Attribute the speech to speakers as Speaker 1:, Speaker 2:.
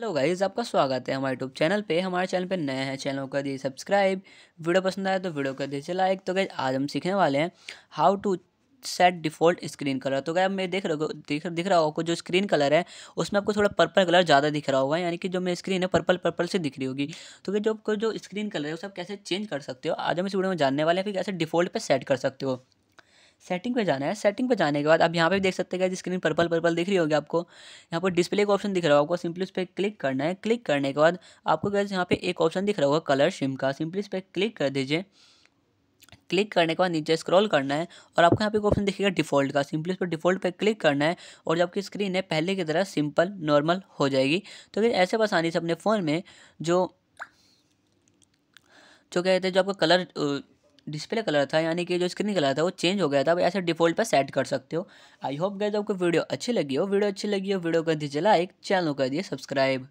Speaker 1: hello guys आपका स्वागत है हमारे यूट्यूब चैनल पे हमारे चैनल पे नए हैं चैनल कर दिए सब्सक्राइब वीडियो पसंद आया तो वीडियो कर दीजिए लाइक तो गई आज हम सीखने वाले हैं how to set default screen colour तो क्या मैं देख रहा देख दिख रहा होगा जो स्क्रीन कलर है उसमें आपको थोड़ा पर्पल कलर ज़्यादा दिख रहा होगा यानी कि जो मेरी स्क्रीन है पर्पल पर्पल से दिख रही होगी तो क्या जो जो स्क्रीन कलर है उसे आप कैसे चेंज कर सकते हो आज हम इस वीडियो में जानने वाले हैं कि कैसे डिफ़ॉल्ट पर सेट कर सकते हो सेटिंग पे जाना है सेटिंग पे जाने के बाद आप यहाँ पे भी देख सकते हैं स्क्रीन पर्पल पर्पल दिख रही होगी आपको यहाँ पर डिस्प्ले का ऑप्शन दिख रहा होगा आपको सिंपली उस पर क्लिक करना है क्लिक करने के बाद आपको गैस यहाँ पे एक ऑप्शन दिख रहा होगा कलर सिम का सिंपली उस पर क्लिक कर दीजिए क्लिक करने के बाद नीचे स्क्रॉल करना है और आपको यहाँ पे एक ऑप्शन दिखेगा डिफ़ॉल्ट का सिंपली पर डिफ़ॉल्ट पर क्लिक करना है और जो आपकी स्क्रीन है पहले की तरह सिंपल नॉर्मल हो जाएगी तो फिर ऐसे आसानी से अपने फ़ोन में जो जो कहते हैं जो आपका कलर डिस्प्ले कलर था यानी कि जो स्क्रीन कलर था वो चेंज हो गया था आप ऐसे डिफॉल्ट पर सेट कर सकते हो आई होप गए आपको वीडियो अच्छी लगी हो वीडियो अच्छी लगी हो वीडियो कर दीजिए लाइक चैनल कर दिए सब्सक्राइब